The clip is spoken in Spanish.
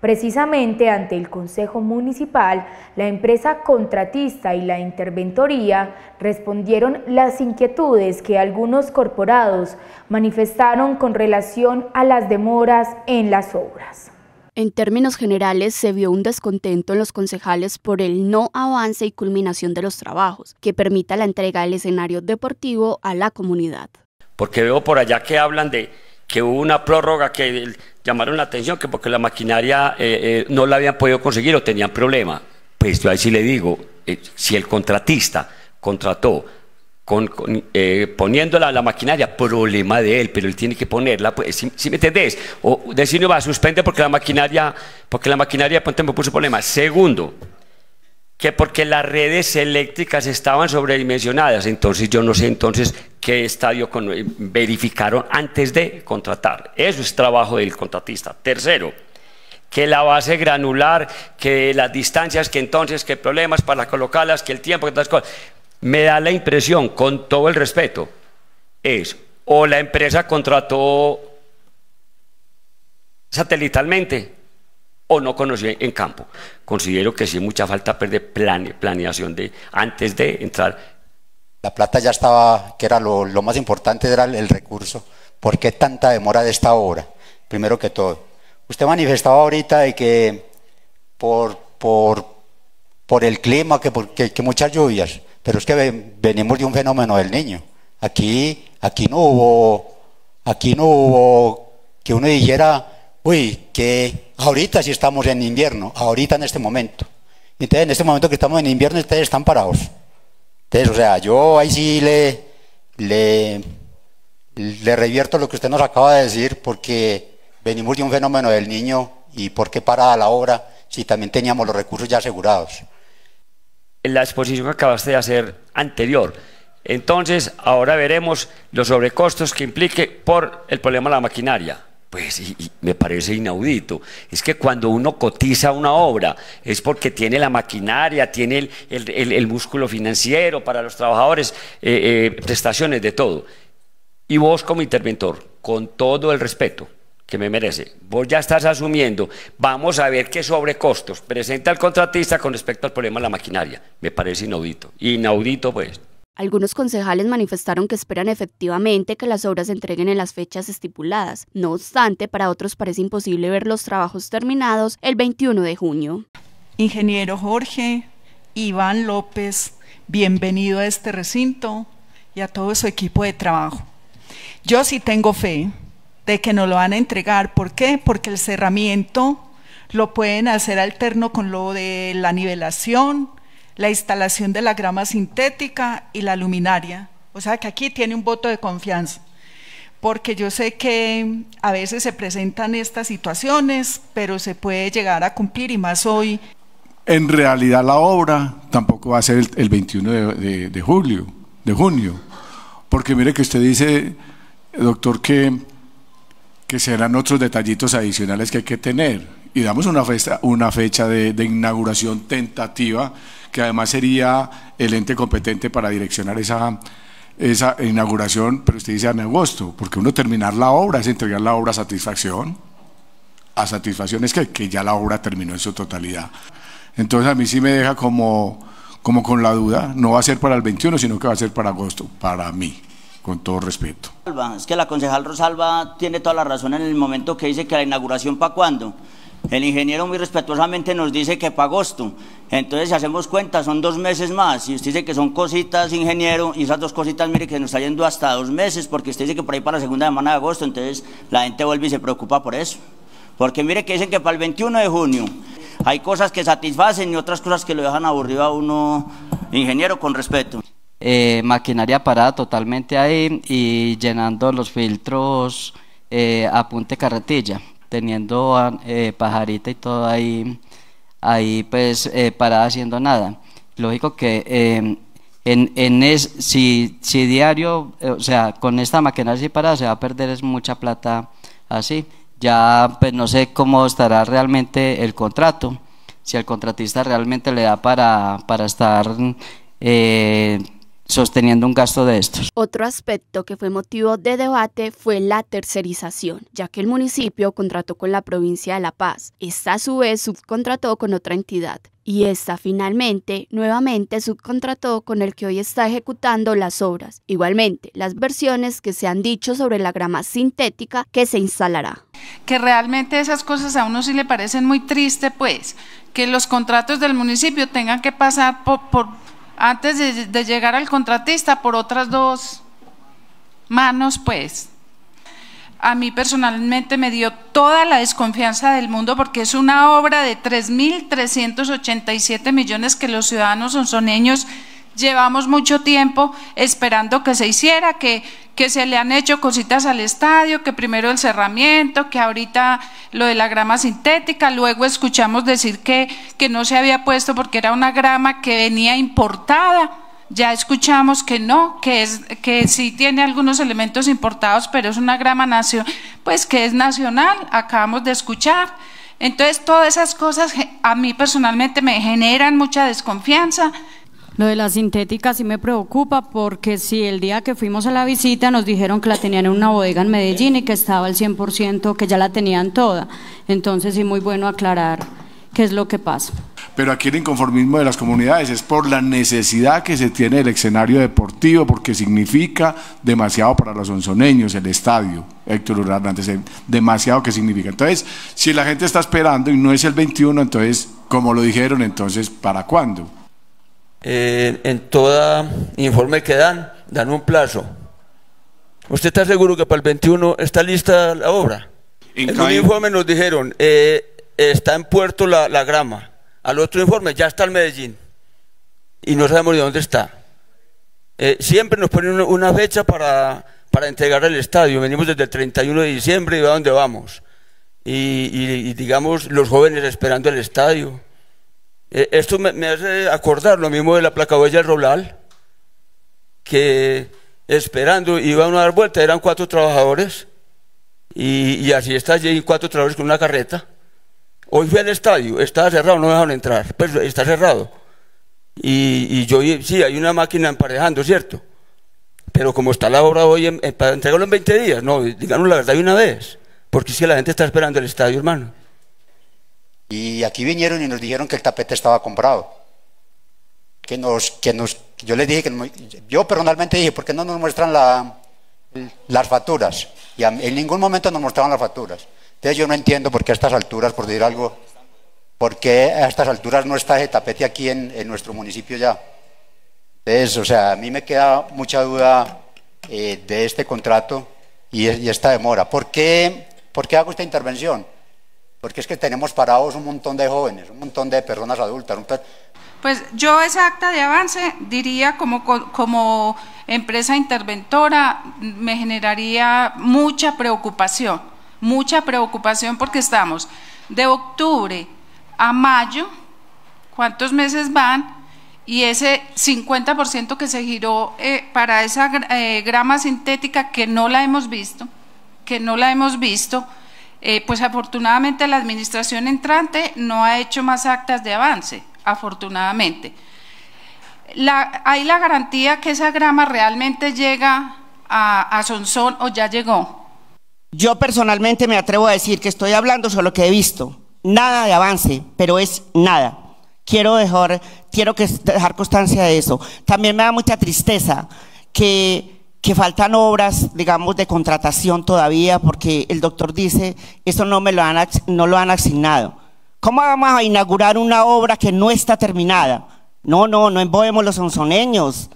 Precisamente ante el Consejo Municipal, la empresa contratista y la interventoría respondieron las inquietudes que algunos corporados manifestaron con relación a las demoras en las obras. En términos generales, se vio un descontento en los concejales por el no avance y culminación de los trabajos, que permita la entrega del escenario deportivo a la comunidad. Porque veo por allá que hablan de que hubo una prórroga que llamaron la atención, que porque la maquinaria eh, eh, no la habían podido conseguir o tenían problema. Pues yo ahí sí le digo, eh, si el contratista contrató con, a la maquinaria, problema de él, pero él tiene que ponerla, pues, si, me entendés, o decirle va, suspende porque la maquinaria, porque la maquinaria ponte me puso problema. Segundo, que porque las redes eléctricas estaban sobredimensionadas, entonces yo no sé entonces qué estadio eh, verificaron antes de contratar. Eso es trabajo del contratista. Tercero, que la base granular, que las distancias, que entonces, que problemas para colocarlas, que el tiempo, que todas las cosas. Me da la impresión, con todo el respeto, es o la empresa contrató satelitalmente o no conoció en campo. Considero que sí, mucha falta perder planeación de, antes de entrar la plata ya estaba, que era lo, más importante, era el, recurso. ¿Por qué tanta demora de esta obra? Primero que todo. Usted manifestaba ahorita de que por, el clima, que, muchas lluvias, pero es que venimos de un fenómeno del niño. Aquí, aquí no hubo, aquí no hubo que uno dijera, uy, que ahorita sí estamos en invierno, ahorita en este momento. Entonces, en este momento que estamos en invierno, ustedes están parados. Entonces, o sea, yo ahí sí le, le, le revierto lo que usted nos acaba de decir, porque venimos de un fenómeno del niño y por qué parada la obra si también teníamos los recursos ya asegurados. En La exposición que acabaste de hacer anterior. Entonces, ahora veremos los sobrecostos que implique por el problema de la maquinaria pues me parece inaudito. Es que cuando uno cotiza una obra es porque tiene la maquinaria, tiene el, músculo financiero para los trabajadores, eh, eh, prestaciones de todo. Y vos como interventor, con todo el respeto que me merece, vos ya estás asumiendo, vamos a ver qué sobrecostos presenta el contratista con respecto al problema de la maquinaria. Me parece inaudito. Inaudito pues. Algunos concejales manifestaron que esperan efectivamente que las obras se entreguen en las fechas estipuladas. No obstante, para otros parece imposible ver los trabajos terminados el 21 de junio. Ingeniero Jorge, Iván López, bienvenido a este recinto y a todo su equipo de trabajo. Yo sí tengo fe de que nos lo van a entregar. ¿Por qué? Porque el cerramiento lo pueden hacer alterno con lo de la nivelación, la instalación de la grama sintética y la luminaria. O sea que aquí tiene un voto de confianza, porque yo sé que a veces se presentan estas situaciones, pero se puede llegar a cumplir y más hoy. En realidad la obra tampoco va a ser el, 21 de, julio, de junio, porque mire que usted dice, doctor, que que serán otros detallitos adicionales que hay que tener. Y damos una fecha, una fecha de inauguración tentativa que además sería el ente competente para direccionar esa, esa inauguración, pero usted dice en agosto, porque uno terminar la obra es entregar la obra a satisfacción, a satisfacción es que, que ya la obra terminó en su totalidad. Entonces a mí sí me deja como, como con la duda, no va a ser para el 21, sino que va a ser para agosto, para mí con todo respeto. Es que la concejal Rosalba tiene toda la razón en el momento que dice que la inauguración para cuándo. El ingeniero muy respetuosamente nos dice que para agosto. Entonces, si hacemos cuenta, son dos meses más. Y usted dice que son cositas, ingeniero, y esas dos cositas, mire, que nos está yendo hasta dos meses, porque usted dice que por ahí para la segunda semana de agosto, entonces la gente vuelve y se preocupa por eso. Porque mire que dicen que para el 21 de junio hay cosas que satisfacen y otras cosas que lo dejan aburrido a uno, ingeniero, con respeto. Eh, maquinaria parada totalmente ahí y llenando los filtros eh, a punte carretilla teniendo ah, eh, pajarita y todo ahí, ahí pues eh, parada haciendo nada. Lógico que em, en, en es, si, si diario, eh, o sea, con esta maquinaria así parada se va a perder mucha plata así. Ya pues no sé cómo estará realmente el contrato, si al contratista realmente le da para, para estar... Eh, sosteniendo un gasto de estos. Otro aspecto que fue motivo de debate fue la tercerización, ya que el municipio contrató con la provincia de La Paz. Esta a su vez subcontrató con otra entidad, y esta finalmente nuevamente subcontrató con el que hoy está ejecutando las obras. Igualmente, las versiones que se han dicho sobre la grama sintética que se instalará. Que realmente esas cosas a uno sí le parecen muy triste, pues, que los contratos del municipio tengan que pasar por, por antes de, llegar al contratista por otras dos manos, pues. A mí personalmente me dio toda la desconfianza del mundo porque es una obra de 3.387 millones que los ciudadanos son son llevamos mucho tiempo esperando que se hiciera, que, se le han hecho cositas al estadio, que primero el cerramiento, que ahorita lo de la grama sintética, luego escuchamos decir que, no se había puesto porque era una grama que venía importada. Ya escuchamos que no, que es que sí tiene algunos elementos importados, pero es una grama nación, pues que es nacional, acabamos de escuchar. Entonces, todas esas cosas a mí personalmente me generan mucha desconfianza lo de la sintética sí me preocupa porque si el día que fuimos a la visita nos dijeron que la tenían en una bodega en Medellín y que estaba al 100%, que ya la tenían toda. Entonces sí, muy bueno aclarar qué es lo que pasa. Pero aquí el inconformismo de las comunidades es por la necesidad que se tiene del escenario deportivo, porque significa demasiado para los onzoneños el estadio, Héctor demasiado que significa. Entonces, si la gente está esperando y no es el 21, entonces, como lo dijeron, entonces, ¿para cuándo? en todo informe que dan, dan un plazo. ¿Usted está seguro que para el 21 está lista la obra? En, un informe nos dijeron, eh, está en puerto la, grama. Al otro informe ya está el Medellín y no sabemos de dónde está. Eh, siempre nos ponen una fecha para, entregar el estadio. Venimos desde el 31 de diciembre y va a dónde vamos. y digamos, los jóvenes esperando el estadio. Eh, esto me, hace acordar lo mismo de la placa huella del Roblal, que esperando iban a dar vuelta, eran cuatro trabajadores, y, así está allí cuatro trabajadores con una carreta. Hoy fui al estadio, estaba cerrado, no dejaron entrar, pero pues, está cerrado. Y, yo, sí, hay una máquina emparejando, ¿cierto? Pero como está la obra hoy, eh, para entregarlo en 20 días, no, díganos la verdad de una vez, porque si la gente está esperando el estadio, hermano. Y aquí vinieron y nos dijeron que el tapete estaba comprado. Que nos, que nos, yo les dije que yo personalmente dije, ¿por qué no nos muestran la, las facturas? Y en ningún momento nos mostraban las facturas. Entonces yo no entiendo por qué a estas alturas, por decir algo, por qué a estas alturas no está el tapete aquí en, en nuestro municipio ya. Entonces, o sea, a mí me queda mucha duda eh, de este contrato y, y, esta demora. ¿Por qué, ¿Por qué hago esta intervención? Porque es que tenemos parados un montón de jóvenes, un montón de personas adultas. Pues yo esa acta de avance diría como, como empresa interventora mm, me generaría mucha preocupación, mucha preocupación porque estamos de octubre a mayo, ¿cuántos meses van? Y ese 50% que se giró eh, para esa eh, grama sintética que no la hemos visto, que no la hemos visto, eh, pues afortunadamente la administración entrante no ha hecho más actas de avance, afortunadamente. hay la garantía que esa grama realmente llega a, a Sonsón o ya llegó. Yo personalmente me atrevo a decir que estoy hablando sobre lo que he visto. Nada de avance, pero es nada. Quiero dejar, quiero que, dejar constancia de eso. También me da mucha tristeza que que faltan obras, digamos, de contratación todavía, porque el doctor dice, eso no me lo han, no lo han asignado. ¿Cómo vamos a inaugurar una obra que no está terminada? No, no, no embobemos los sonzoneños.